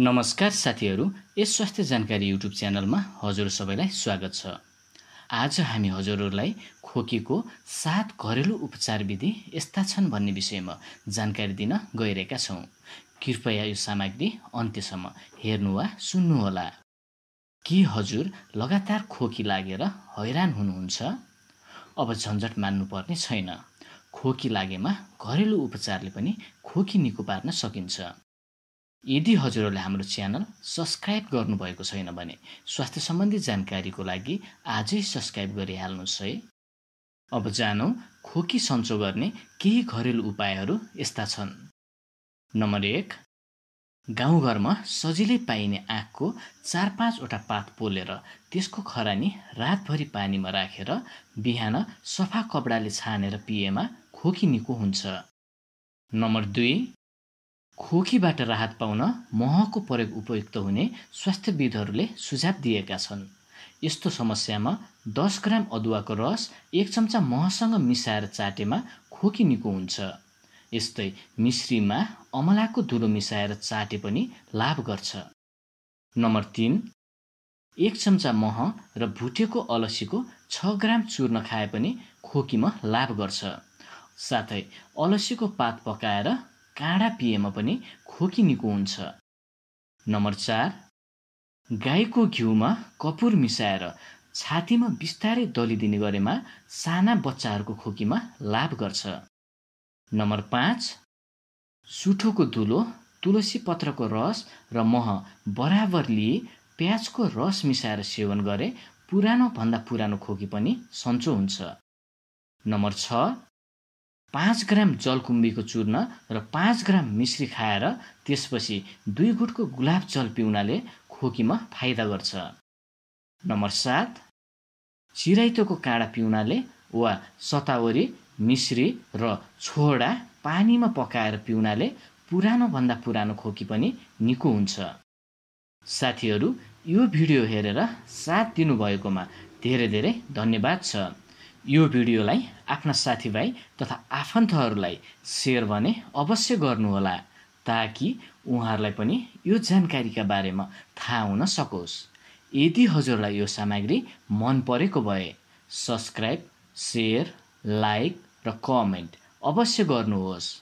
नमस्कार साथीहरू यस स्वास्थ्य जानकारी युट्युब च्यानलमा हजुर सबैलाई स्वागत छ आज हामी हजुरहरूलाई खोकीको सात घरेलु उपचार विधि यस्ता छन् भन्ने विषयमा जानकारी दिन गइरहेका छौँ कृपया यो सामग्री अन्त्यसम्म हेर्नु वा सुन्नुहोला के हजुर लगातार खोकी लागेर हैरान हुनुहुन्छ अब झन्झट मान्नुपर्ने छैन खोकी लागेमा घरेलु उपचारले पनि खोकी निको पार्न सकिन्छ यदि हजुरहरूले हाम्रो च्यानल सब्सक्राइब गर्नुभएको छैन भने स्वास्थ्य सम्बन्धी जानकारीको लागि आजै सब्सक्राइब गरिहाल्नुहोस् है अब जानौँ खोकी सन्चो गर्ने केही घरेलु उपायहरू यस्ता छन् नम्बर एक गाउँघरमा सजिलै पाइने आँखको चार पाँचवटा पात पोलेर त्यसको खरानी रातभरि पानीमा राखेर रा, बिहान सफा कपडाले छानेर पिएमा खोकी निको हुन्छ नम्बर दुई खोकीबाट राहत पाउन महको प्रयोग उपयुक्त हुने स्वास्थ्यविदहरूले सुझाव दिएका छन् यस्तो समस्यामा दस ग्राम अदुवाको रस एक चम्चा महसँग मिसाएर चाटेमा खोकी निको हुन्छ यस्तै मिश्रीमा अमलाको धुलो मिसाएर चाटे पनि लाभ गर्छ नम्बर तिन एक चम्चा मह र भुटेको अलसीको छ ग्राम चूर्ण खाए पनि खोकीमा लाभ गर्छ साथै अलसीको पात पकाएर काँडा पिएमा पनि खोकी निको हुन्छ नम्बर चार गाईको घिउमा कपुर मिसाएर छातीमा बिस्तारै दलिदिने गरेमा साना बच्चाहरूको खोकीमा लाभ गर्छ नम्बर पाँच सुठोको धुलो तुलसी पत्रको रस र मह बराबर लिए प्याजको रस मिसाएर सेवन गरे पुरानो भन्दा पुरानो खोकी पनि सन्चो हुन्छ नम्बर छ पाँच ग्राम जलकुम्बीको चूर्ण र पाँच ग्राम मिश्री खाएर त्यसपछि दुई गुटको गुलाब जल पिउनाले खोकीमा फाइदा गर्छ नम्बर सात चिराइतोको काँडा पिउनाले वा सतावरी मिश्री र छोडा पानीमा पकाएर पिउनाले पुरानोभन्दा पुरानो खोकी पनि निको हुन्छ साथीहरू यो भिडियो हेरेर साथ दिनुभएकोमा धेरै धेरै धन्यवाद छ यो भिडियोलाई आफ्ना साथीभाइ तथा आफन्तहरूलाई सेयर भने अवश्य गर्नुहोला ताकि उहाँहरूलाई पनि यो जानकारीका बारेमा थाहा हुन सकोस् यदि हजुरलाई यो सामग्री मन परेको भए सब्सक्राइब सेयर लाइक र कमेन्ट अवश्य गर्नुहोस्